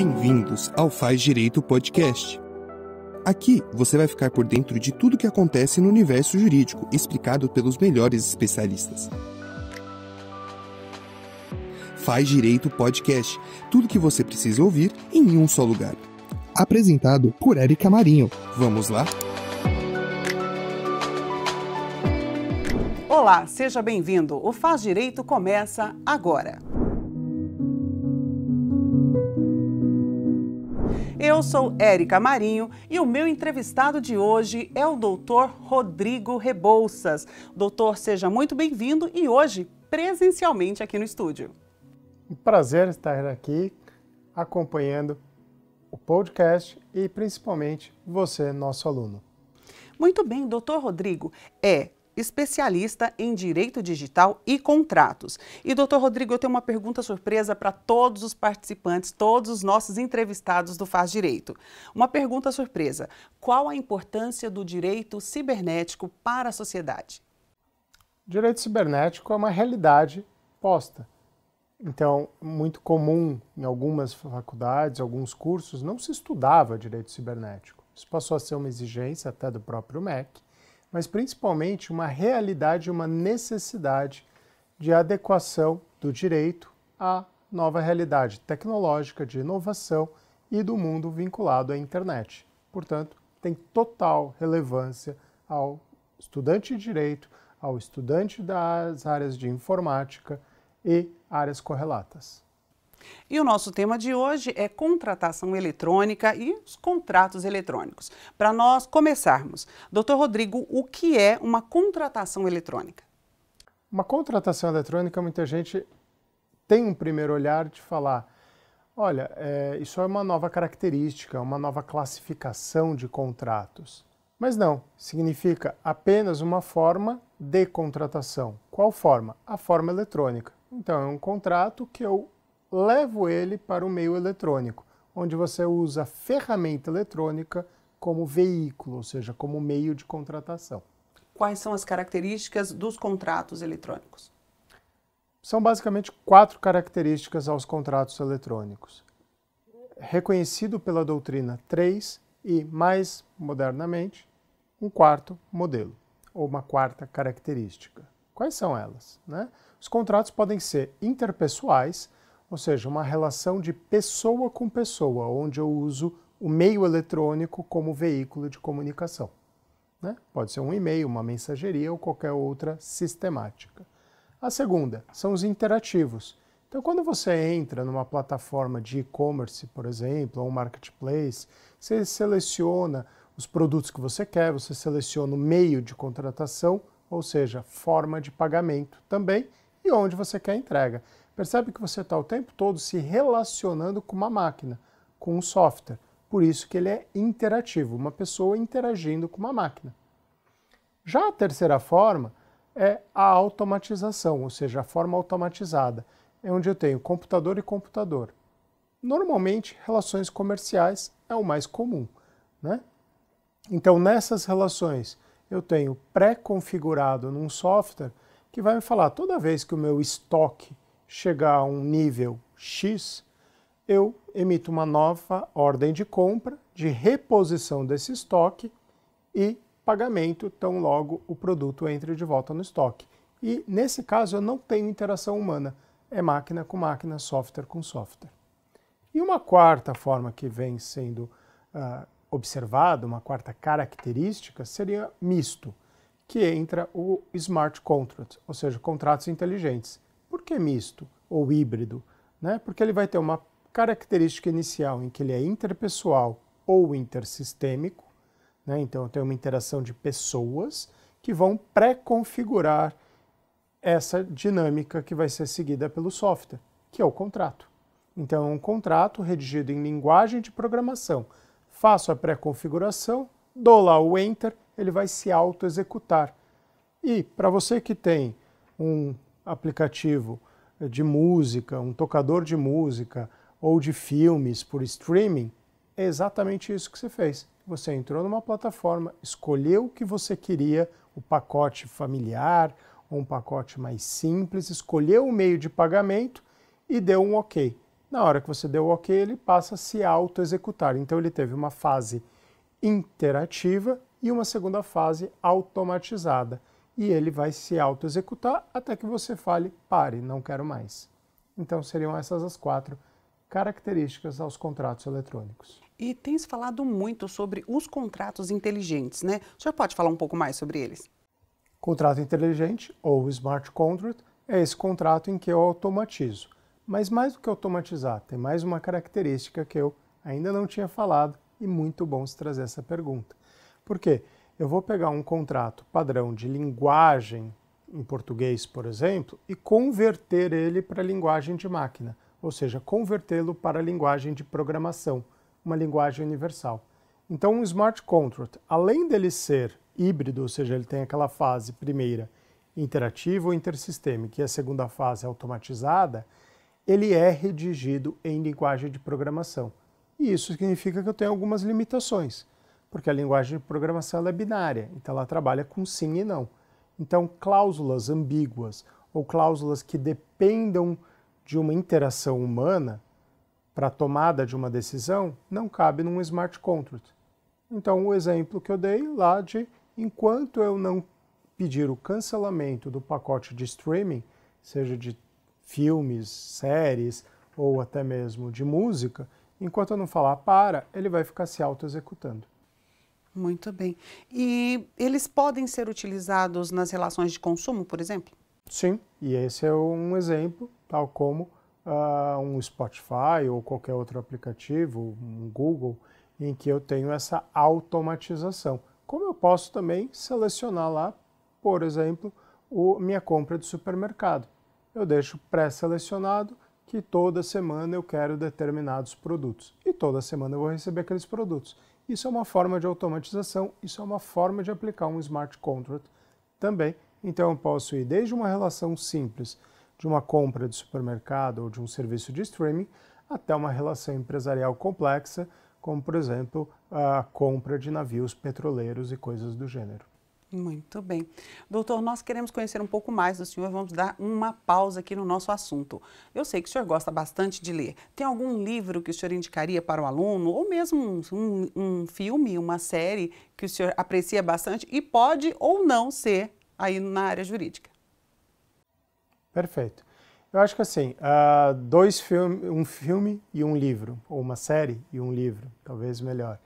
Bem-vindos ao Faz Direito Podcast. Aqui você vai ficar por dentro de tudo o que acontece no universo jurídico, explicado pelos melhores especialistas. Faz Direito Podcast. Tudo que você precisa ouvir em um só lugar. Apresentado por Erika Marinho. Vamos lá? Olá, seja bem-vindo. O Faz Direito começa agora. Eu sou Érica Marinho e o meu entrevistado de hoje é o doutor Rodrigo Rebouças. Doutor, seja muito bem-vindo e hoje presencialmente aqui no estúdio. Um prazer estar aqui acompanhando o podcast e principalmente você, nosso aluno. Muito bem, doutor Rodrigo. É especialista em direito digital e contratos. E, doutor Rodrigo, eu tenho uma pergunta surpresa para todos os participantes, todos os nossos entrevistados do Faz Direito. Uma pergunta surpresa: qual a importância do direito cibernético para a sociedade? direito cibernético é uma realidade posta. Então, muito comum em algumas faculdades, alguns cursos, não se estudava direito cibernético. Isso passou a ser uma exigência até do próprio MEC mas principalmente uma realidade, uma necessidade de adequação do direito à nova realidade tecnológica de inovação e do mundo vinculado à internet. Portanto, tem total relevância ao estudante de direito, ao estudante das áreas de informática e áreas correlatas. E o nosso tema de hoje é contratação eletrônica e os contratos eletrônicos. Para nós começarmos, doutor Rodrigo, o que é uma contratação eletrônica? Uma contratação eletrônica, muita gente tem um primeiro olhar de falar: olha, é, isso é uma nova característica, uma nova classificação de contratos. Mas não, significa apenas uma forma de contratação. Qual forma? A forma eletrônica. Então, é um contrato que eu levo ele para o meio eletrônico, onde você usa a ferramenta eletrônica como veículo, ou seja, como meio de contratação. Quais são as características dos contratos eletrônicos? São basicamente quatro características aos contratos eletrônicos. Reconhecido pela doutrina 3 e, mais modernamente, um quarto modelo, ou uma quarta característica. Quais são elas? Né? Os contratos podem ser interpessoais, ou seja, uma relação de pessoa com pessoa, onde eu uso o meio eletrônico como veículo de comunicação. Né? Pode ser um e-mail, uma mensageria ou qualquer outra sistemática. A segunda são os interativos. Então, quando você entra numa plataforma de e-commerce, por exemplo, ou um marketplace, você seleciona os produtos que você quer, você seleciona o meio de contratação, ou seja, forma de pagamento também, e onde você quer entrega. Percebe que você está o tempo todo se relacionando com uma máquina, com um software. Por isso que ele é interativo, uma pessoa interagindo com uma máquina. Já a terceira forma é a automatização, ou seja, a forma automatizada, é onde eu tenho computador e computador. Normalmente, relações comerciais é o mais comum, né? Então, nessas relações, eu tenho pré-configurado num software que vai me falar toda vez que o meu estoque chegar a um nível X, eu emito uma nova ordem de compra, de reposição desse estoque e pagamento tão logo o produto entre de volta no estoque. E nesse caso eu não tenho interação humana, é máquina com máquina, software com software. E uma quarta forma que vem sendo uh, observada, uma quarta característica, seria misto, que entra o smart contract, ou seja, contratos inteligentes que é misto ou híbrido, né? porque ele vai ter uma característica inicial em que ele é interpessoal ou intersistêmico, né? então tem uma interação de pessoas que vão pré-configurar essa dinâmica que vai ser seguida pelo software, que é o contrato. Então é um contrato redigido em linguagem de programação. Faço a pré-configuração, dou lá o enter, ele vai se auto-executar. E para você que tem um aplicativo de música, um tocador de música ou de filmes por streaming, é exatamente isso que você fez. Você entrou numa plataforma, escolheu o que você queria, o pacote familiar ou um pacote mais simples, escolheu o meio de pagamento e deu um OK. Na hora que você deu o OK, ele passa a se auto-executar. Então ele teve uma fase interativa e uma segunda fase automatizada e ele vai se auto-executar até que você fale, pare, não quero mais. Então seriam essas as quatro características aos contratos eletrônicos. E tem se falado muito sobre os contratos inteligentes, né? O senhor pode falar um pouco mais sobre eles? Contrato inteligente, ou smart contract, é esse contrato em que eu automatizo. Mas mais do que automatizar, tem mais uma característica que eu ainda não tinha falado e muito bom se trazer essa pergunta. Por quê? Porque eu vou pegar um contrato padrão de linguagem em português, por exemplo, e converter ele para linguagem de máquina, ou seja, convertê-lo para linguagem de programação, uma linguagem universal. Então, um smart contract, além dele ser híbrido, ou seja, ele tem aquela fase primeira interativa ou intersistêmica e a segunda fase automatizada, ele é redigido em linguagem de programação. E isso significa que eu tenho algumas limitações porque a linguagem de programação é binária, então ela trabalha com sim e não. Então, cláusulas ambíguas ou cláusulas que dependam de uma interação humana para a tomada de uma decisão não cabe num smart contract. Então, o exemplo que eu dei lá de enquanto eu não pedir o cancelamento do pacote de streaming, seja de filmes, séries ou até mesmo de música, enquanto eu não falar para, ele vai ficar se auto-executando. Muito bem. E eles podem ser utilizados nas relações de consumo, por exemplo? Sim, e esse é um exemplo, tal como uh, um Spotify ou qualquer outro aplicativo, um Google, em que eu tenho essa automatização. Como eu posso também selecionar lá, por exemplo, o, minha compra de supermercado. Eu deixo pré-selecionado que toda semana eu quero determinados produtos e toda semana eu vou receber aqueles produtos. Isso é uma forma de automatização, isso é uma forma de aplicar um smart contract também. Então eu posso ir desde uma relação simples de uma compra de supermercado ou de um serviço de streaming até uma relação empresarial complexa, como por exemplo a compra de navios petroleiros e coisas do gênero. Muito bem. Doutor, nós queremos conhecer um pouco mais do senhor, vamos dar uma pausa aqui no nosso assunto. Eu sei que o senhor gosta bastante de ler. Tem algum livro que o senhor indicaria para o aluno, ou mesmo um, um filme, uma série que o senhor aprecia bastante e pode ou não ser aí na área jurídica? Perfeito. Eu acho que assim, uh, dois filme, um filme e um livro, ou uma série e um livro, talvez melhor.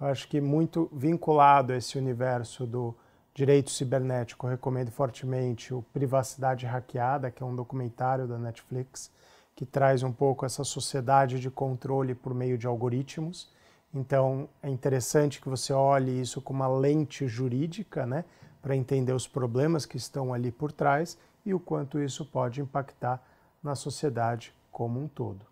Eu acho que muito vinculado a esse universo do direito cibernético, recomendo fortemente o Privacidade Hackeada, que é um documentário da Netflix, que traz um pouco essa sociedade de controle por meio de algoritmos. Então, é interessante que você olhe isso com uma lente jurídica, né, para entender os problemas que estão ali por trás e o quanto isso pode impactar na sociedade como um todo.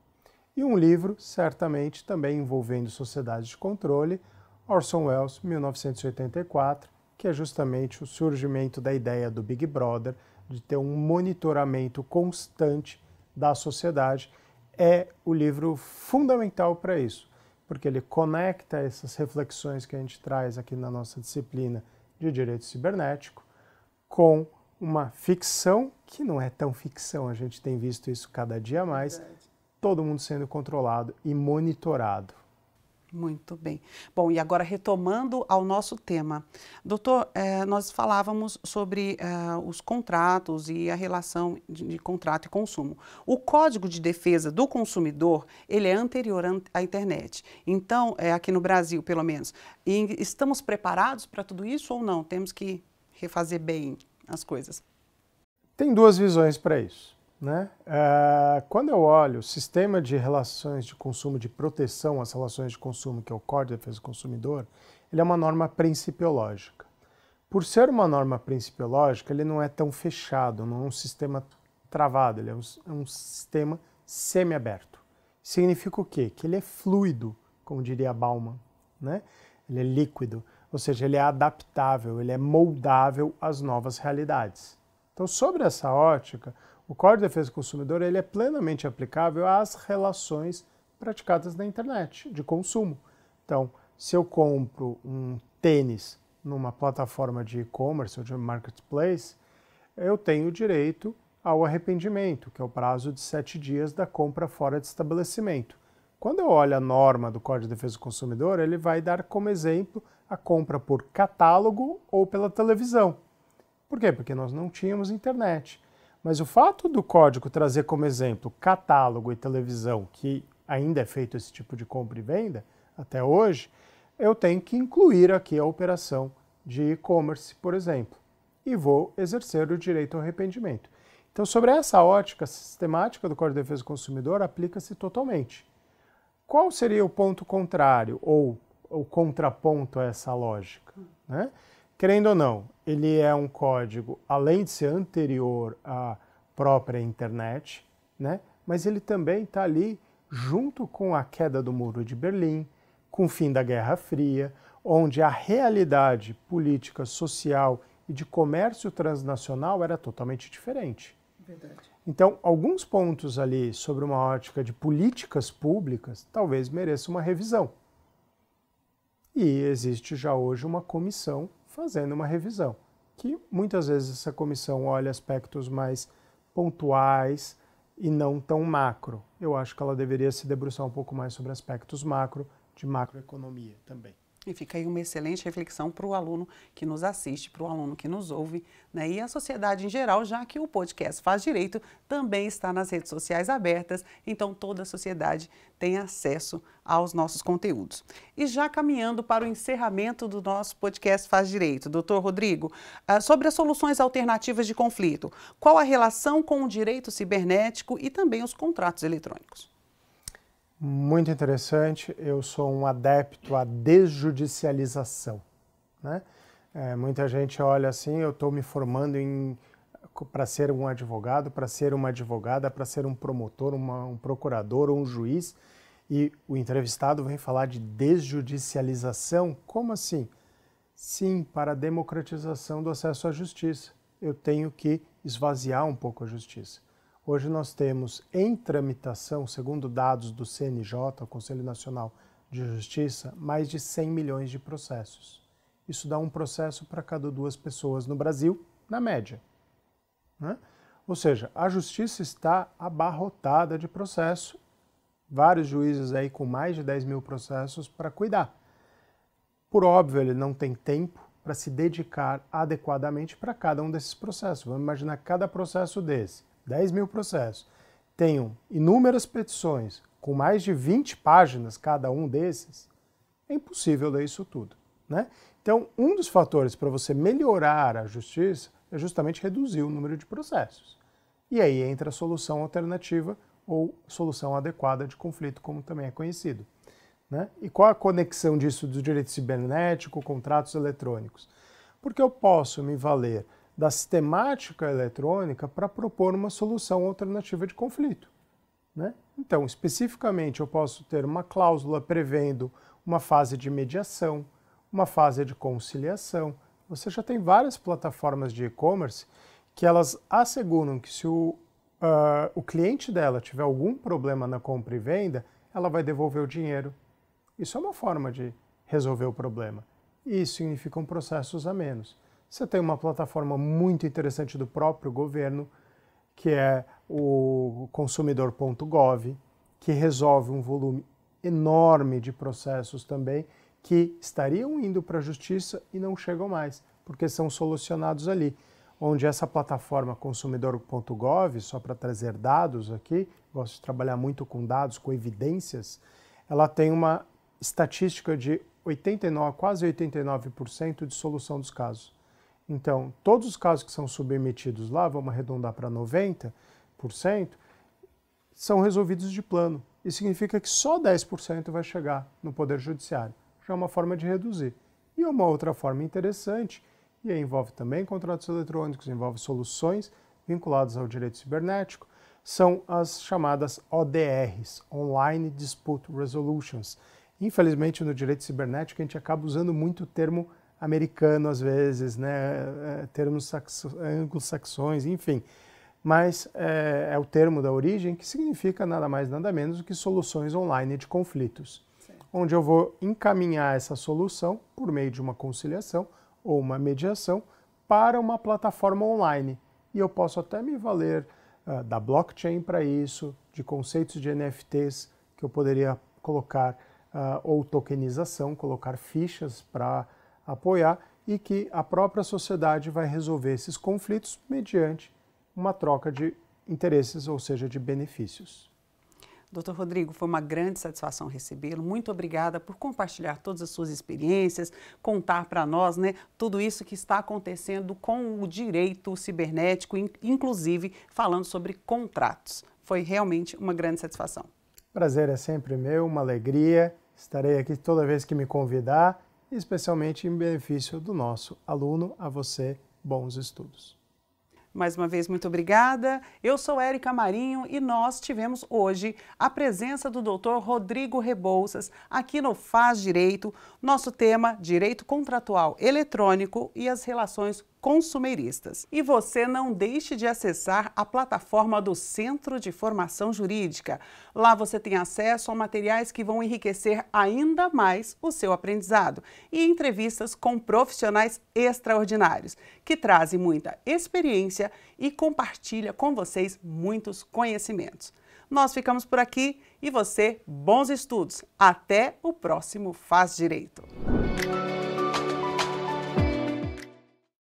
E um livro, certamente, também envolvendo sociedades de controle, Orson Welles, 1984, que é justamente o surgimento da ideia do Big Brother, de ter um monitoramento constante da sociedade. É o livro fundamental para isso, porque ele conecta essas reflexões que a gente traz aqui na nossa disciplina de direito cibernético com uma ficção que não é tão ficção, a gente tem visto isso cada dia mais, Verdade. todo mundo sendo controlado e monitorado. Muito bem. Bom, e agora retomando ao nosso tema. Doutor, eh, nós falávamos sobre eh, os contratos e a relação de, de, contrato e consumo. O Código de Defesa do Consumidor, ele é anterior à internet. Então, é aqui no Brasil, pelo menos, e estamos preparados para tudo isso ou não? Temos que refazer bem as coisas? Tem duas visões para isso. Né? É, quando eu olho o sistema de relações de consumo, de proteção às relações de consumo, que é o Código de Defesa do Consumidor, ele é uma norma principiológica. Por ser uma norma principiológica, ele não é tão fechado, não é um sistema travado, ele é um, é um sistema semiaberto. Significa o quê? Que ele é fluido, como diria Bauman, né? ele é líquido, ou seja, ele é adaptável, ele é moldável às novas realidades. Então, sobre essa ótica, o Código de Defesa do Consumidor ele é plenamente aplicável às relações praticadas na internet de consumo. Então, se eu compro um tênis numa plataforma de e-commerce ou de marketplace, eu tenho direito ao arrependimento, que é o prazo de sete dias da compra fora de estabelecimento. Quando eu olho a norma do Código de Defesa do Consumidor, ele vai dar como exemplo a compra por catálogo ou pela televisão. Por quê? Porque nós não tínhamos internet. Mas o fato do código trazer como exemplo catálogo e televisão, que ainda é feito esse tipo de compra e venda até hoje, eu tenho que incluir aqui a operação de e-commerce, por exemplo, e vou exercer o direito ao arrependimento. Então, sobre essa ótica sistemática do Código de Defesa do Consumidor, aplica-se totalmente. Qual seria o ponto contrário ou o contraponto a essa lógica? Né? Querendo ou não, ele é um código, além de ser anterior à própria internet, né? mas ele também está ali junto com a queda do Muro de Berlim, com o fim da Guerra Fria, onde a realidade política, social e de comércio transnacional era totalmente diferente. Verdade. Então, alguns pontos ali sobre uma ótica de políticas públicas talvez mereça uma revisão. E existe já hoje uma comissão fazendo uma revisão, que muitas vezes essa comissão olha aspectos mais pontuais e não tão macro. Eu acho que ela deveria se debruçar um pouco mais sobre aspectos macro de macroeconomia também. E fica aí uma excelente reflexão para o aluno que nos assiste, para o aluno que nos ouve né? e a sociedade em geral, já que o podcast Faz Direito também está nas redes sociais abertas, então toda a sociedade tem acesso aos nossos conteúdos. E já caminhando para o encerramento do nosso podcast Faz Direito, doutor Rodrigo, ah, sobre as soluções alternativas de conflito, qual a relação com o direito cibernético e também os contratos eletrônicos? Muito interessante. Eu sou um adepto à desjudicialização. Né? É, muita gente olha assim, eu estou me formando para ser um advogado, para ser uma advogada, para ser um promotor, uma, um procurador ou um juiz, e o entrevistado vem falar de desjudicialização. Como assim? Sim, para a democratização do acesso à justiça. Eu tenho que esvaziar um pouco a justiça. Hoje nós temos em tramitação, segundo dados do CNJ, o Conselho Nacional de Justiça, mais de 100 milhões de processos. Isso dá um processo para cada duas pessoas no Brasil, na média. Né? Ou seja, a justiça está abarrotada de processo, vários juízes aí com mais de 10 mil processos para cuidar. Por óbvio, ele não tem tempo para se dedicar adequadamente para cada um desses processos. Vamos imaginar cada processo desse 10 mil processos, tenham inúmeras petições com mais de 20 páginas cada um desses, é impossível ler isso tudo. Né? Então, um dos fatores para você melhorar a justiça é justamente reduzir o número de processos. E aí entra a solução alternativa ou solução adequada de conflito, como também é conhecido. Né? E qual a conexão disso do direito cibernético, contratos eletrônicos? Porque eu posso me valer da sistemática eletrônica para propor uma solução alternativa de conflito. Né? Então, especificamente, eu posso ter uma cláusula prevendo uma fase de mediação, uma fase de conciliação. Você já tem várias plataformas de e-commerce que elas asseguram que se o, uh, o cliente dela tiver algum problema na compra e venda, ela vai devolver o dinheiro. Isso é uma forma de resolver o problema. Isso significam processos a menos. Você tem uma plataforma muito interessante do próprio governo, que é o consumidor.gov, que resolve um volume enorme de processos também que estariam indo para a justiça e não chegam mais, porque são solucionados ali. Onde essa plataforma consumidor.gov, só para trazer dados aqui, gosto de trabalhar muito com dados, com evidências, ela tem uma estatística de 89, quase 89% de solução dos casos. Então, todos os casos que são submetidos lá, vamos arredondar para 90%, são resolvidos de plano. Isso significa que só 10% vai chegar no Poder Judiciário. Já é uma forma de reduzir. E uma outra forma interessante, e aí envolve também contratos eletrônicos, envolve soluções vinculadas ao direito cibernético, são as chamadas ODRs, Online Dispute Resolutions. Infelizmente, no direito cibernético, a gente acaba usando muito o termo americano às vezes, né? É, é, termos anglo-saxões, enfim. Mas é, é, o termo da origem que significa nada mais nada menos do que soluções online de conflitos, Sim. onde eu vou encaminhar essa solução por meio de uma conciliação ou uma mediação para uma plataforma online. E eu posso até me valer uh, da blockchain para isso, de conceitos de NFTs que eu poderia colocar, uh, ou tokenização, colocar fichas para apoiar e que a própria sociedade vai resolver esses conflitos mediante uma troca de interesses, ou seja, de benefícios. Doutor Rodrigo, foi uma grande satisfação recebê-lo. Muito obrigada por compartilhar todas as suas experiências, contar para nós né, tudo isso que está acontecendo com o direito cibernético, inclusive falando sobre contratos. Foi realmente uma grande satisfação. Prazer é sempre meu, uma alegria. Estarei aqui toda vez que me convidar especialmente em benefício do nosso aluno, a você, bons estudos. Mais uma vez, muito obrigada. Eu sou Érica Marinho e nós tivemos hoje a presença do doutor Rodrigo Rebouças aqui no Faz Direito, nosso tema Direito Contratual Eletrônico e as Relações Consumeristas. E você não deixe de acessar a plataforma do Centro de Formação Jurídica. Lá você tem acesso a materiais que vão enriquecer ainda mais o seu aprendizado e entrevistas com profissionais extraordinários que trazem muita experiência audiência e compartilha com vocês muitos conhecimentos. Nós ficamos por aqui e você, bons estudos. Até o próximo Faz Direito.